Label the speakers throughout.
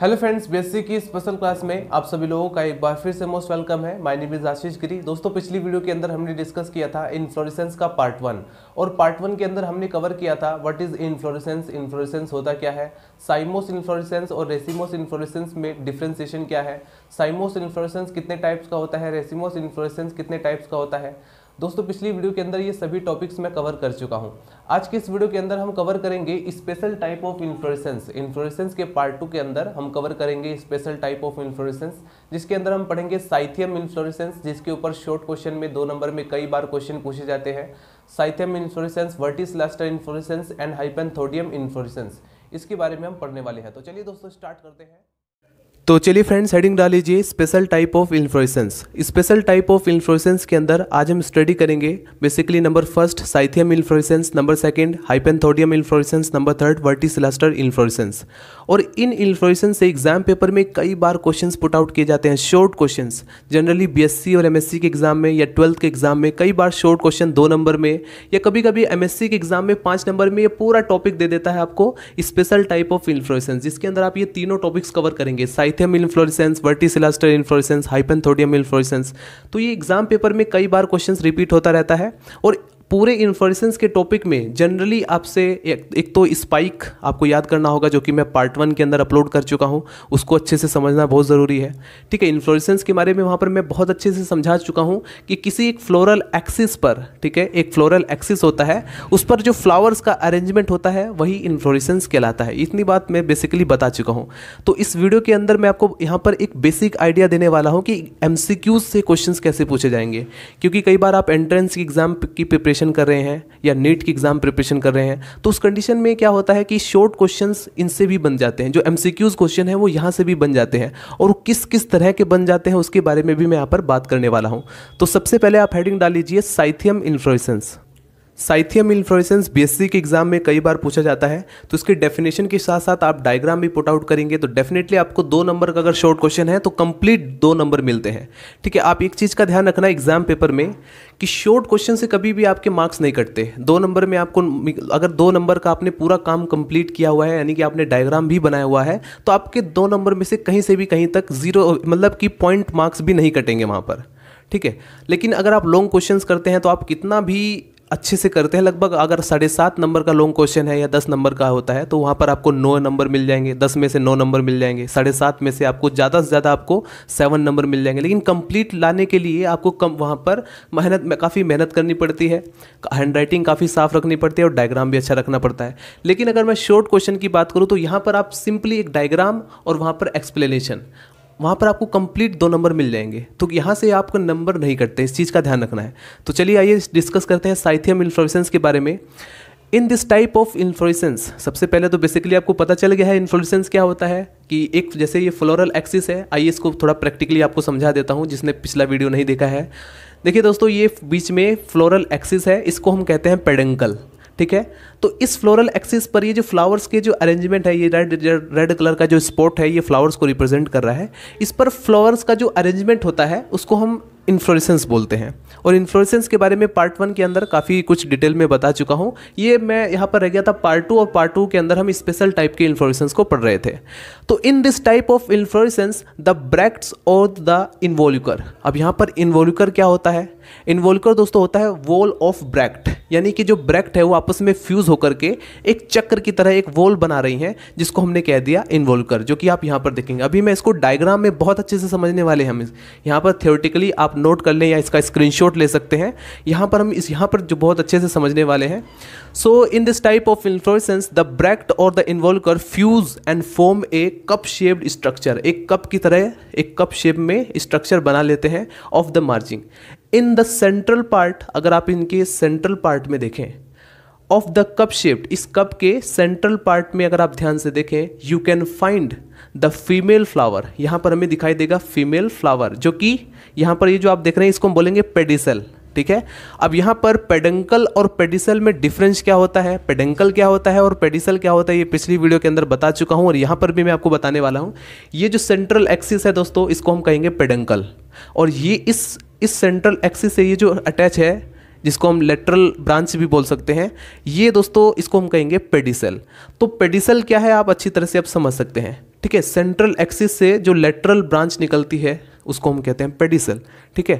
Speaker 1: hello friends BSc की special class में आप सभी लोगों का एक बार फिर से मोस्ट वेलकम है my name is Ashish Giri दोस्तों पिछली वीडियो के अंदर हमने डिस्कस किया था इन्फ्लोरेसेंस का पार्ट वन और पार्ट वन के अंदर हमने कवर किया था व्हाट इज इन्फ्लोरेसेंस इन्फ्लोरेसेंस होता क्या है साइमोस इन्फ्लोरेसेंस और रेसिमोस इन्फ्लोरेसेंस में डिफ्रेंसिएशन क्या है साइमोस इन्फ्लोरेसेंस कितने टाइप्स का होता है रेसिमोस इन्फ्लोरेसेंस कितने टाइप्स का होता है दोस्तों पिछली वीडियो के अंदर ये सभी टॉपिक्स मैं कवर कर चुका हूँ आज के इस वीडियो के अंदर हम कवर करेंगे special type of inflorescence inflorescence के पार्ट टू के अंदर हम कवर करेंगे स्पेशल टाइप ऑफ इन्फ्लोरेसेंस जिसके अंदर हम पढ़ेंगे साइथियम इन्फ्लोरेसेंस जिसके ऊपर शॉर्ट क्वेश्चन में दो नंबर में कई बार क्वेश्चन पूछे जाते हैं cyathium inflorescence verticillaster inflorescence and hypanthodium inflorescence इसके बारे में हम पढ़ने वाले हैं तो चलिए दोस्तों स्टार्ट करते हैं तो चलिए फ्रेंड्स हेडिंग डाल लीजिए special type of inflorescence special type of inflorescence के अंदर आज हम स्टडी करेंगे basically number first cyathium inflorescence number second hypanthodium inflorescence number third verticillaster inflorescence और इन इन्फ्लोसेंस से एग्जाम पेपर में कई बार क्वेश्चन पुट आउट किए जाते हैं शॉर्ट क्वेश्चन जनरली बी और एमएससी के एग्जाम में या ट्वेल्थ के एग्जाम में कई बार शॉर्ट क्वेश्चन दो नंबर में या कभी कभी एम के एग्जाम में पाँच नंबर में ये पूरा टॉपिक दे देता है आपको स्पेशल टाइप ऑफ इन्फ्लोरेसेंस जिसके अंदर आप ये तीनों टॉपिक्स कवर करेंगे cyathium inflorescence verticillaster inflorescence thodium inflorescence तो ये एग्जाम पेपर में कई बार क्वेश्चन रिपीट होता रहता है और पूरे इन्फोरेसेंस के टॉपिक में जनरली आपसे एक, एक तो स्पाइक आपको याद करना होगा जो कि मैं पार्ट वन के अंदर अपलोड कर चुका हूँ उसको अच्छे से समझना बहुत ज़रूरी है ठीक है इन्फ्लोरेसेंस के बारे में वहाँ पर मैं बहुत अच्छे से समझा चुका हूँ कि किसी एक फ्लोरल एक्सिस पर ठीक है एक फ्लोरल एक्सिस होता है उस पर जो फ्लावर्स का अरेंजमेंट होता है वही इन्फ्लोरेसेंस कहलाता है इतनी बात मैं बेसिकली बता चुका हूँ तो इस वीडियो के अंदर मैं आपको यहाँ पर एक बेसिक आइडिया देने वाला हूँ कि एम से क्वेश्चन कैसे पूछे जाएंगे क्योंकि कई बार आप एंट्रेंस की एग्ज़ाम की प्रिपरेशन प्रिपरेशन कर रहे हैं या नीट की एग्ज़ाम प्रिपरेशन कर रहे हैं तो उस कंडीशन में क्या होता है कि शॉर्ट क्वेश्चन इनसे भी बन जाते हैं जो एम क्वेश्चन है वो यहाँ से भी बन जाते हैं और किस किस तरह के बन जाते हैं उसके बारे में भी मैं यहाँ पर बात करने वाला हूँ तो सबसे पहले आप हेडिंग डाल लीजिए cyathium inflorescence cyathium inflorescence BSc के एग्जाम में कई बार पूछा जाता है तो इसके डेफिनेशन के साथ साथ आप डायग्राम भी पुट आउट करेंगे तो डेफिनेटली आपको दो नंबर का अगर शॉर्ट क्वेश्चन है तो कंप्लीट दो नंबर मिलते हैं ठीक है आप एक चीज़ का ध्यान रखना एग्जाम पेपर में कि शॉर्ट क्वेश्चन से कभी भी आपके मार्क्स नहीं कटते दो नंबर में आपको अगर दो नंबर का आपने पूरा काम कंप्लीट किया हुआ है यानी कि आपने डायग्राम भी बनाया हुआ है तो आपके दो नंबर में से कहीं से भी कहीं तक जीरो मतलब कि पॉइंट मार्क्स भी नहीं कटेंगे वहाँ पर ठीक है लेकिन अगर आप लॉन्ग क्वेश्चंस करते हैं तो आप कितना भी अच्छे से करते हैं लगभग अगर साढ़े सात नंबर का लॉन्ग क्वेश्चन है या दस नंबर का होता है तो वहाँ पर आपको नौ नंबर मिल जाएंगे दस में से नौ नंबर मिल जाएंगे साढ़े सात में से आपको ज़्यादा से ज़्यादा आपको सेवन नंबर मिल जाएंगे लेकिन कंप्लीट लाने के लिए आपको कम वहाँ पर मेहनत में काफ़ी मेहनत करनी पड़ती है हैंड राइटिंग काफ़ी साफ रखनी पड़ती है और डायग्राम भी अच्छा रखना पड़ता है लेकिन अगर मैं शॉर्ट क्वेश्चन की बात करूँ तो यहाँ पर आप सिंपली एक डायग्राम और वहाँ पर एक्सप्लेनेशन वहाँ पर आपको कंप्लीट दो नंबर मिल जाएंगे तो यहाँ से आपको नंबर नहीं कटते इस चीज़ का ध्यान रखना है तो चलिए आइए डिस्कस करते हैं साइथियम इन्फ्लोरेसेंस के बारे में in this type of inflorescence सबसे पहले तो बेसिकली आपको पता चल गया है इन्फ्लोरेसेंस क्या होता है कि एक जैसे ये फ्लोरल एक्सिस है आइए इसको थोड़ा प्रैक्टिकली आपको समझा देता हूँ जिसने पिछला वीडियो नहीं देखा है देखिए दोस्तों ये बीच में फ्लोरल एक्सिस है इसको हम कहते हैं पेडेंकल ठीक है तो इस फ्लोरल एक्सिस पर ये जो फ्लावर्स के जो अरेंजमेंट है ये रेड रेड कलर का जो स्पॉट है ये फ्लावर्स को रिप्रेजेंट कर रहा है इस पर फ्लावर्स का जो अरेंजमेंट होता है उसको हम इन्फ्लोरेसेंस बोलते हैं और इन्फ्लोरेसेंस के बारे में पार्ट वन के अंदर काफ़ी कुछ डिटेल में बता चुका हूँ ये मैं यहाँ पर रह गया था पार्ट टू और पार्ट टू के अंदर हम स्पेशल टाइप के इन्फ्लोरेसेंस को पढ़ रहे थे तो in this type of inflorescence the bracts और द इन्वोल्यूकर अब यहाँ पर इन्वोल्यूकर क्या होता है इन्वोल्कर दोस्तों होता है वॉल ऑफ ब्रैक्ट यानी कि जो ब्रैक्ट है वो आपस में फ्यूज़ होकर के एक चक्र की तरह एक वॉल बना रही हैं जिसको हमने कह दिया इन्वोल्कर जो कि आप यहाँ पर देखेंगे अभी मैं इसको डायग्राम में बहुत अच्छे से समझने वाले हम यहाँ पर थियोरटिकली आप नोट कर लें या इसका स्क्रीन ले सकते हैं यहाँ पर हम इस यहाँ पर जो बहुत अच्छे से समझने वाले हैं so in this type of inflorescence the bract और the involucre fuse and form a cup shaped structure एक कप की तरह एक कप शेप में स्ट्रक्चर बना लेते हैं of the margin in the central part अगर आप इनके सेंट्रल पार्ट में देखें ऑफ द कप शेप्ड इस कप के सेंट्रल पार्ट में अगर आप ध्यान से देखें you can find the female flower यहां पर हमें दिखाई देगा फीमेल फ्लावर जो कि यहां पर ये यह जो आप देख रहे हैं इसको हम बोलेंगे पेडिसल ठीक है अब यहां पर पेडेंकल और पेडिसल में डिफरेंस क्या होता है पेडेंकल क्या होता है और पेडिसल क्या होता है ये पिछली वीडियो के अंदर बता चुका हूँ और यहां पर भी मैं आपको बताने वाला हूँ ये जो सेंट्रल एक्सिस है दोस्तों इसको हम कहेंगे पेडंकल और ये इस इस सेंट्रल एक्सिस से ये जो अटैच है जिसको हम लेटरल ब्रांच भी बोल सकते हैं ये दोस्तों इसको हम कहेंगे पेडिसल तो पेडिसल क्या है आप अच्छी तरह से आप समझ सकते हैं ठीक है सेंट्रल एक्सिस से जो लेटरल ब्रांच निकलती है उसको हम कहते हैं पेडिसल ठीक है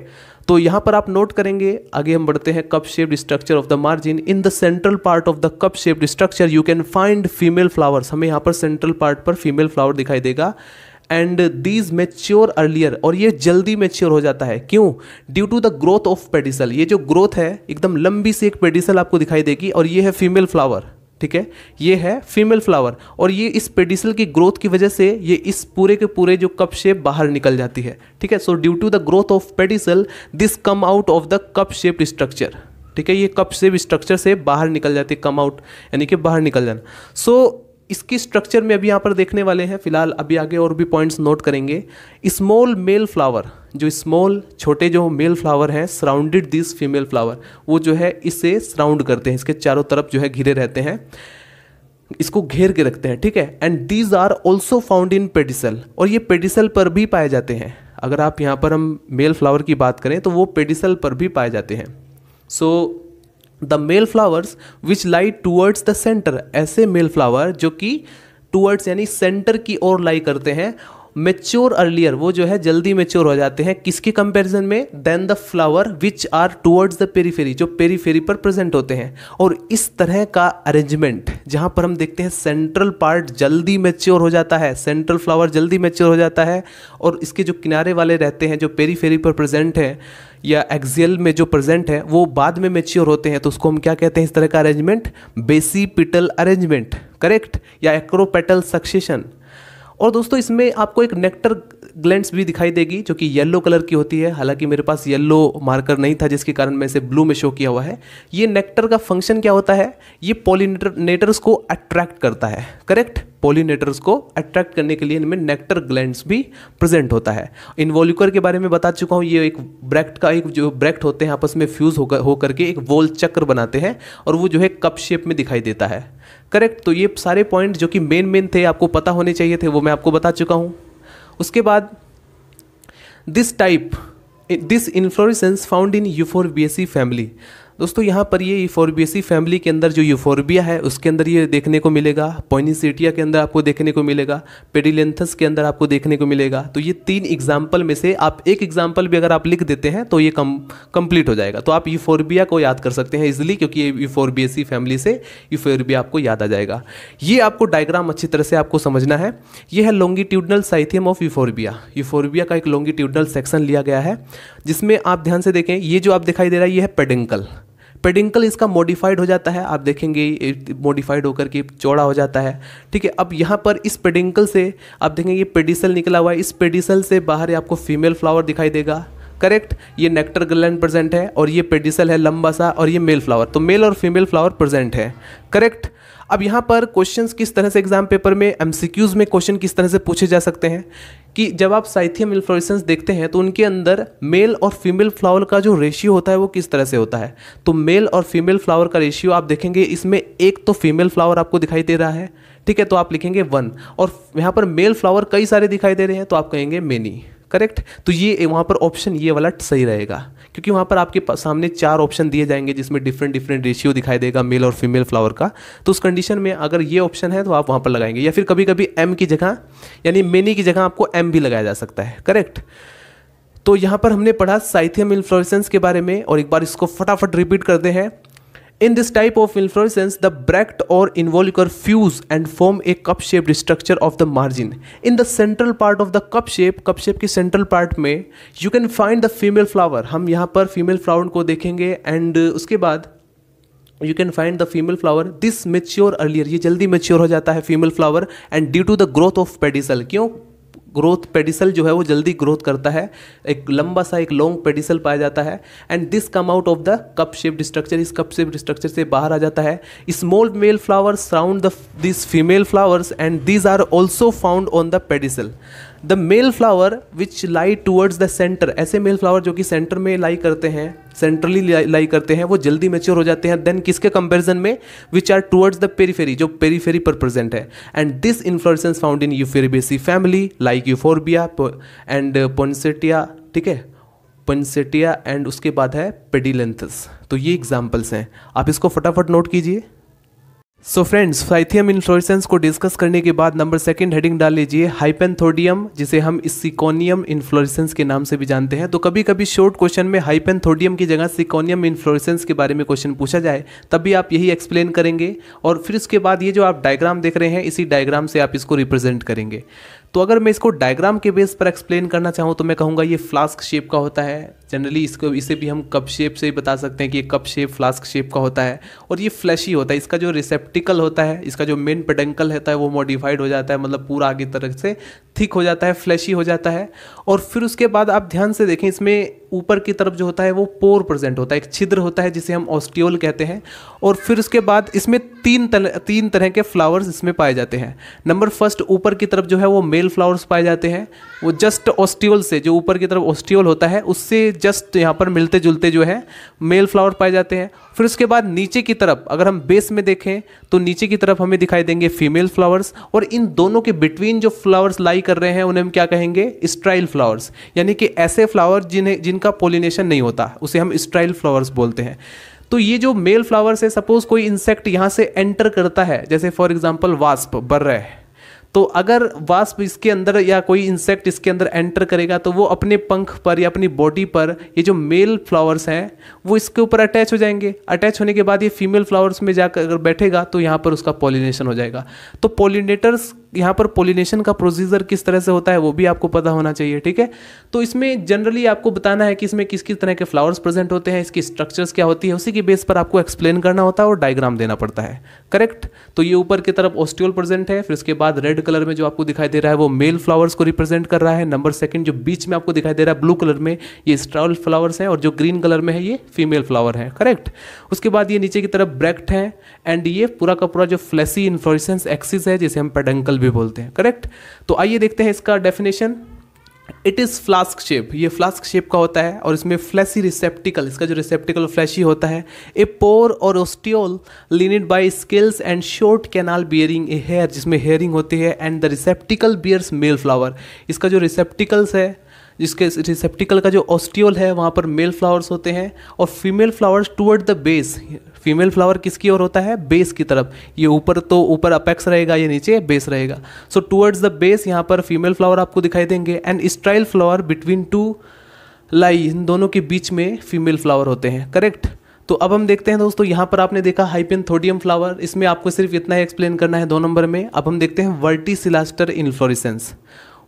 Speaker 1: तो यहाँ पर आप नोट करेंगे आगे हम बढ़ते हैं cup shaped structure of the margin in the central part of the cup shaped structure you can find female flowers हमें यहाँ पर सेंट्रल पार्ट पर फीमेल फ्लावर दिखाई देगा एंड दीज मेच्योर अर्लियर और ये जल्दी मेच्योर हो जाता है क्यों due to the growth of pedicel ये जो ग्रोथ है एकदम लंबी सी एक पेडिसल आपको दिखाई देगी और ये है फीमेल फ्लावर ठीक है ये है फीमेल फ्लावर और ये इस पेडिसल की ग्रोथ की वजह से ये इस पूरे के पूरे जो कप शेप बाहर निकल जाती है ठीक है so due to the growth of pedicel this come out of the cup shaped structure ठीक है ये कप शेप स्ट्रक्चर से बाहर निकल जाती है कम आउट यानी कि बाहर निकल जाना सो so, इसकी स्ट्रक्चर में अभी यहाँ पर देखने वाले हैं फिलहाल अभी आगे और भी पॉइंट्स नोट करेंगे स्मॉल मेल फ्लावर जो स्मॉल छोटे जो मेल फ्लावर हैं सराउंडेड दिस फीमेल फ्लावर वो जो है इसे सराउंड करते हैं इसके चारों तरफ जो है घिरे रहते हैं इसको घेर के रखते हैं ठीक है and these are also found in pedicel और ये पेडिसल पर भी पाए जाते हैं अगर आप यहाँ पर हम मेल फ्लावर की बात करें तो वो पेडिसल पर भी पाए जाते हैं so so, the male flowers which lie towards the centre ऐसे मेल फ्लावर जो कि टूवर्ड्स यानी सेंटर की ओर लाई करते हैं मेच्योर अर्लियर वो जो है जल्दी मेच्योर हो जाते हैं किसके कंपैरिजन में then the flower which are towards the periphery जो पेरीफेरी पर प्रेजेंट होते हैं और इस तरह का अरेंजमेंट जहाँ पर हम देखते हैं सेंट्रल पार्ट जल्दी मेच्योर हो जाता है सेंट्रल फ्लावर जल्दी मेच्योर हो जाता है और इसके जो किनारे वाले रहते हैं जो पेरीफेरी पर प्रेजेंट है या एक्सियल में जो प्रेजेंट है वो बाद में मेच्योर होते हैं तो उसको हम क्या कहते हैं इस तरह का arrangement basipetal arrangement correct या एक्रोपेटल सक्सेशन और दोस्तों इसमें आपको एक नेक्टर ग्लैंड्स भी दिखाई देगी जो कि येलो कलर की होती है हालांकि मेरे पास येलो मार्कर नहीं था जिसके कारण मैं इसे ब्लू में शो किया हुआ है ये नेक्टर का फंक्शन क्या होता है ये पोलिनेटर्स को अट्रैक्ट करता है करेक्ट पोलिनेटर्स को अट्रैक्ट करने के लिए इनमें नेक्टर ग्लैंड्स भी प्रेजेंट होता है इन वॉल्यूकर के बारे में बता चुका हूँ ये एक ब्रैक्ट का एक जो ब्रैक्ट होते हैं आपस में फ्यूज़ होकर हो करके एक वॉल चक्र बनाते हैं और वो जो है कप शेप में दिखाई देता है करेक्ट तो ये सारे पॉइंट जो कि मेन मेन थे आपको पता होने चाहिए थे वो मैं आपको बता चुका हूँ उसके बाद this type this inflorescence found in Euphorbia family दोस्तों यहाँ पर ये यूफोरबियसी फैमिली के अंदर जो यूफोरबिया है उसके अंदर ये देखने को मिलेगा पोइनिसिटिया के अंदर आपको देखने को मिलेगा पेडिलेंथस के अंदर आपको देखने को मिलेगा तो ये तीन एग्जाम्पल में से आप एक एग्जाम्पल भी अगर आप लिख देते हैं तो ये कम कंप्लीट हो जाएगा तो आप यूफोरबिया को याद कर सकते हैं इजिली क्योंकि ये यूफोरबियसी फैमिली से यूफोरबिया आपको याद आ जाएगा ये आपको डायग्राम अच्छी तरह से आपको समझना है ये है longitudinal cyathium of Euphorbia Euphorbia का एक लॉन्गिट्यूडनल सेक्शन लिया गया है जिसमें आप ध्यान से देखें ये जो आप दिखाई दे रहा है ये है पेडिंकल पेडिंकल इसका मॉडिफाइड हो जाता है आप देखेंगे मॉडिफाइड होकर के चौड़ा हो जाता है ठीक है अब यहाँ पर इस पेडिंकल से आप देखेंगे ये पेडिसल निकला हुआ है इस पेडिसल से बाहर आपको फीमेल फ्लावर दिखाई देगा करेक्ट ये नेक्टर ग्लैंड प्रेजेंट है और ये पेडिसल है लंबा सा और ये मेल फ्लावर तो मेल और फीमेल फ्लावर प्रेजेंट है करेक्ट अब यहाँ पर क्वेश्चंस किस तरह से एग्जाम पेपर में एम में क्वेश्चन किस तरह से पूछे जा सकते हैं कि जब आप साइथियम इन्फ्लोरेसेंस देखते हैं तो उनके अंदर मेल और फीमेल फ्लावर का जो रेशियो होता है वो किस तरह से होता है तो मेल और फीमेल फ्लावर का रेशियो आप देखेंगे इसमें एक तो फीमेल फ्लावर आपको दिखाई दे रहा है ठीक है तो आप लिखेंगे वन और यहाँ पर मेल फ्लावर कई सारे दिखाई दे रहे हैं तो आप कहेंगे मेनी करेक्ट तो ये वहाँ पर ऑप्शन ये वाला सही रहेगा क्योंकि वहाँ पर आपके सामने चार ऑप्शन दिए जाएंगे जिसमें डिफरेंट डिफरेंट रेशियो दिखाई देगा मेल और फीमेल फ्लावर का तो उस कंडीशन में अगर ये ऑप्शन है तो आप वहाँ पर लगाएंगे या फिर कभी कभी एम की जगह यानी मेनी की जगह आपको एम भी लगाया जा सकता है करेक्ट तो यहाँ पर हमने पढ़ा साइथियम इन्फ्लोरेसेंस के बारे में और एक बार इसको फटाफट रिपीट करते हैं in this type of inflorescence the bract और involucre fuse and form a cup shape structure of the margin in the central part of the cup shape cup shape के सेंट्रल पार्ट में you can find the female flower हम यहाँ पर female flower को देखेंगे and उसके बाद you can find the female flower this mature earlier ये जल्दी मेच्योर हो जाता है female flower and due to the growth of pedicel क्यों ग्रोथ पेडिसल जो है वो जल्दी ग्रोथ करता है एक लंबा सा एक लॉन्ग पेडिसल पाया जाता है and this come out of the cup shaped structure इस कप शेप्ड स्ट्रक्चर से बाहर आ जाता है small male flowers round the this female flowers and these are also found on the pedicel the male flower which lie towards the centre ऐसे male flower जो कि centre में लाई करते हैं सेंट्रली लाई करते हैं वो जल्दी मेच्योर हो जाते हैं देन किसके कंपेरिजन में which are towards the periphery जो पेरीफेरी पर प्रेजेंट है and this inflorescence found in Euphorbiaceae family like Euphorbia and poinsettia ठीक है पंसेटिया एंड उसके बाद है पेडिलेंथस तो ये एग्जाम्पल्स हैं आप इसको फटाफट नोट कीजिए सो फ्रेंड्स साइथियम इन्फ्लोरेसेंस को डिस्कस करने के बाद नंबर सेकंड हेडिंग डाल लीजिए हाइपेंथोडियम जिसे हम सिकोनियम इन्फ्लोरेसेंस के नाम से भी जानते हैं तो कभी कभी शॉर्ट क्वेश्चन में हाइपेंथोडियम की जगह सिकोनियम इन्फ्लोरेसेंस के बारे में क्वेश्चन पूछा जाए तब भी आप यही एक्सप्लेन करेंगे और फिर उसके बाद ये जो आप डायग्राम देख रहे हैं इसी डायग्राम से आप इसको रिप्रेजेंट करेंगे तो अगर मैं इसको डायग्राम के बेस पर एक्सप्लेन करना चाहूँ तो मैं कहूँगा ये फ्लास्क शेप का होता है जनरली इसको इसे भी हम कप शेप से बता सकते हैं कि ये कप शेप फ्लास्क शेप का होता है और ये फ्लैशी होता है इसका जो रिसेप्टिकल होता है इसका जो मेन पेडेंकल होता है वो मॉडिफाइड हो जाता है मतलब पूरा आगे तरह से थिक हो जाता है फ्लैशी हो जाता है और फिर उसके बाद आप ध्यान से देखें इसमें ऊपर की तरफ जो होता है वो पोर प्रेजेंट होता है एक छिद्र होता है जिसे हम ऑस्टियोल कहते हैं और फिर उसके बाद इसमें तीन तल, तीन तरह के फ्लावर्स इसमें पाए जाते हैं नंबर फर्स्ट ऊपर की तरफ जो है वो मेल फ्लावर्स पाए जाते हैं वो जस्ट ऑस्टियोल से जो ऊपर की तरफ ऑस्टियोल होता है उससे जस्ट यहाँ पर मिलते जुलते जो है मेल फ्लावर पाए जाते हैं फिर उसके बाद नीचे की तरफ अगर हम बेस में देखें तो नीचे की तरफ हमें दिखाई देंगे फीमेल फ्लावर्स और इन दोनों के बिटवीन जो फ्लावर्स लाई कर रहे हैं उन्हें हम क्या कहेंगे स्ट्राइल फ्लावर्स यानी कि ऐसे फ्लावर जिन्हें जिन जिनका पोलिनेशन नहीं होता उसे हम स्ट्राइल फ्लावर्स बोलते हैं तो ये जो मेल फ्लावर्स है सपोज कोई इंसेक्ट यहाँ से एंटर करता है जैसे फॉर एग्जाम्पल वास्प बर्र है तो अगर वास्प इसके अंदर या कोई इंसेक्ट इसके अंदर एंटर करेगा तो वो अपने पंख पर या अपनी बॉडी पर ये जो मेल फ्लावर्स हैं वो इसके ऊपर अटैच हो जाएंगे अटैच होने के बाद ये फीमेल फ्लावर्स में जाकर अगर बैठेगा तो यहाँ पर उसका पॉलिनेशन हो जाएगा तो पॉलिनेटर्स यहाँ पर पोलिनेशन का प्रोसीजर किस तरह से होता है वो भी आपको पता होना चाहिए ठीक है तो इसमें जनरली आपको बताना है कि इसमें किस किस तरह के फ्लावर्स प्रेजेंट होते हैं इसकी स्ट्रक्चर्स क्या होती है उसी के बेस पर आपको एक्सप्लेन करना होता है और डायग्राम देना पड़ता है करेक्ट तो ये ऊपर की तरफ ओस्ट्योल प्रेजेंट है फिर उसके बाद रेड कलर में जो आपको दिखाई दे रहा है वो मेल फ्लावर्स को रिप्रेजेंट कर रहा है नंबर सेकंड जो बीच में आपको दिखाई दे रहा है ब्लू कलर में ये स्ट्रॉल फ्लावर्स हैं और जो ग्रीन कलर में है ये फीमेल फ्लावर है करेक्ट उसके बाद ये नीचे की तरफ ब्रैक्ट है एंड ये पूरा का पूरा जो फ्लैसी इन्फ्लोरेसेंस एक्सिस है जिसे हम पेडंकल बबल भी बोलते हैं करेक्ट तो आइए देखते हैं इसका definition it is flask shape ये फ्लास्क शेप का होता है और इसमें फ्लैशी रिसेप्टिकल इसका जो रिसेप्टिकल फ्लैशी होता है a pore or ostiole lined by scales and short canal bearing a hair जिसमें हेयरिंग होती है and the receptacle bears male flower इसका जो रिसेप्टिकल्स है जिसके रिसेप्टिकल का जो ऑस्टियोल है वहाँ पर मेल फ्लावर्स होते हैं और female flowers toward the base female flower किसकी ओर होता है बेस की तरफ ये ऊपर तो ऊपर अपेक्स रहेगा ये नीचे बेस रहेगा सो टूवर्ड्स द बेस यहाँ पर फीमेल फ्लावर आपको दिखाई देंगे and sterile flower between two lie इन दोनों के बीच में फीमेल फ्लावर होते हैं करेक्ट तो अब हम देखते हैं दोस्तों यहाँ पर आपने देखा हाइपिन थोडियम फ्लावर इसमें आपको सिर्फ इतना ही एक्सप्लेन करना है दो नंबर में अब हम देखते हैं verticillaster inflorescence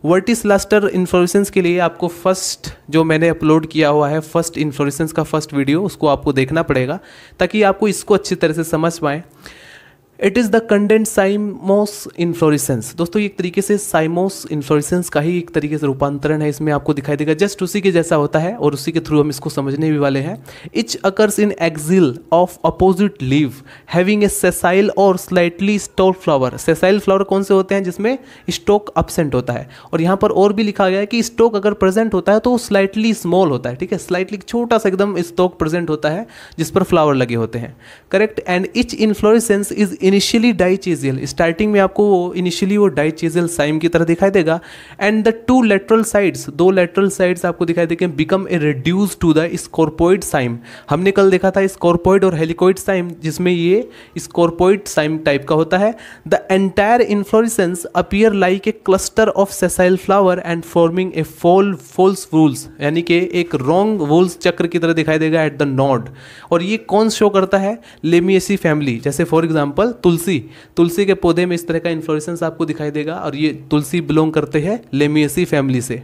Speaker 1: verticillaster inflorescence के लिए आपको फर्स्ट जो मैंने अपलोड किया हुआ है फर्स्ट इन्फ्लोरेसेंस का फर्स्ट वीडियो उसको आपको देखना पड़ेगा ताकि आपको इसको अच्छी तरह से समझ पाएँ it is the condensed cymose inflorescence दोस्तों एक तरीके से साइमोस इन्फ्लोरिसेंस का ही एक तरीके से रूपांतरण है इसमें आपको दिखाई देगा जस्ट उसी के जैसा होता है और उसी के थ्रू हम इसको समझने भी वाले हैं each occurs in axil of opposite leave having a sessile or slightly stalk flower sessile flower कौन से होते हैं जिसमें स्टोक अपसेंट होता है और यहाँ पर और भी लिखा गया है कि स्टोक अगर प्रेजेंट होता है तो स्लाइटली स्मॉल होता है ठीक है स्लाइटली छोटा सा एकदम स्टोक प्रेजेंट होता है जिस पर फ्लावर लगे होते हैं correct and each inflorescence is initially dichasial starting में आपको वो इनिशियली वो डाई चेजियल साइम की तरह दिखाई देगा and the two lateral sides दो लेटरल साइड्स आपको दिखाई देंगे become a reduce to the scorpioid cyme हमने कल देखा था स्कॉर्पोइड और हेलिकॉइड साइम जिसमें ये स्कॉर्पोइड साइम टाइप का होता है the entire inflorescence appear like a cluster of sessile flower and forming a fall false whorls यानी कि एक रॉन्ग वूल्स चक्र की तरह दिखाई देगा एट द नॉड और ये कौन शो करता है लेमियसी फैमिली जैसे फॉर एग्जाम्पल तुलसी तुलसी के पौधे में इस तरह का इन्फ्लोरेसेंस आपको दिखाई देगा और ये तुलसी बिलोंग करते हैं लेमियसी फैमिली से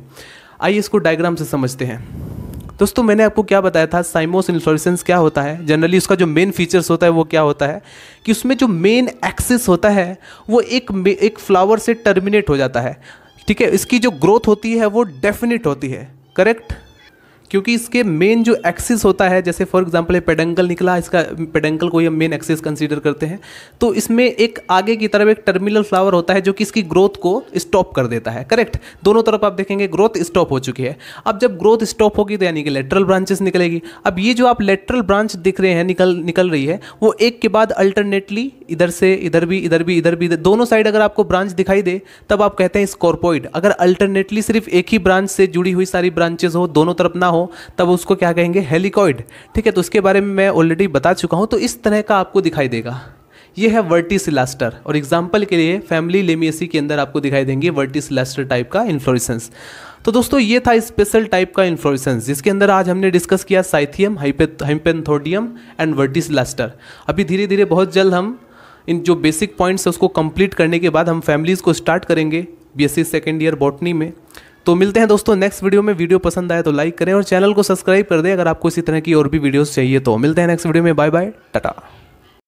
Speaker 1: आइए इसको डायग्राम से समझते हैं दोस्तों मैंने आपको क्या बताया था साइमोस इन्फ्लोरेसेंस क्या होता है जनरली उसका जो मेन फीचर्स होता है वो क्या होता है कि उसमें जो मेन एक्सेस होता है वो एक एक फ्लावर से टर्मिनेट हो जाता है ठीक है इसकी जो ग्रोथ होती है वो डेफिनेट होती है करेक्ट क्योंकि इसके मेन जो एक्सिस होता है जैसे फॉर एग्जांपल ये पेडेंगल निकला इसका पेडेंगल को ही हम मेन एक्सिस कंसीडर करते हैं तो इसमें एक आगे की तरफ एक टर्मिनल फ्लावर होता है जो कि इसकी ग्रोथ को स्टॉप कर देता है करेक्ट दोनों तरफ आप देखेंगे ग्रोथ स्टॉप हो चुकी है अब जब ग्रोथ स्टॉप होगी तो यानी कि लेटरल ब्रांचेस निकलेगी अब ये जो आप लेटरल ब्रांच दिख रहे हैं निकल निकल रही है वो एक के बाद अल्टरनेटली इधर से इधर भी इधर भी इधर भी इधर दोनों साइड अगर आपको ब्रांच दिखाई दे तब आप कहते हैं स्कॉर्पोइड अगर अल्टरनेटली सिर्फ एक ही ब्रांच से जुड़ी हुई सारी ब्रांचेज हो दोनों तरफ ना हो हो तब उसको क्या कहेंगे हेलिकॉइड ठीक है तो उसके बारे में मैं ऑलरेडी बता चुका हूँ तो इस तरह का आपको दिखाई देगा यह है वर्टिसिलास्टर और एग्जाम्पल के लिए फैमिली लेमियसी के अंदर आपको दिखाई देंगे वर्टिसिलास्टर टाइप का इन्फ्लोरिसेंस तो दोस्तों ये था स्पेशल टाइप का इन्फ्लोरिसेंस जिसके अंदर आज हमने डिस्कस किया साइथियम हाइपेन्थोडियम एंड वर्टिसिलास्टर अभी धीरे धीरे बहुत जल्द हम इन जो बेसिक पॉइंट्स है उसको कंप्लीट करने के बाद हम फैमिलीज़ को स्टार्ट करेंगे बीएससी सेकेंड ईयर बॉटनी में तो मिलते हैं दोस्तों नेक्स्ट वीडियो में वीडियो पसंद आए तो लाइक करें और चैनल को सब्सक्राइब कर दें अगर आपको इसी तरह की और भी वीडियोस चाहिए तो मिलते हैं नेक्स्ट वीडियो में बाय बाय टाटा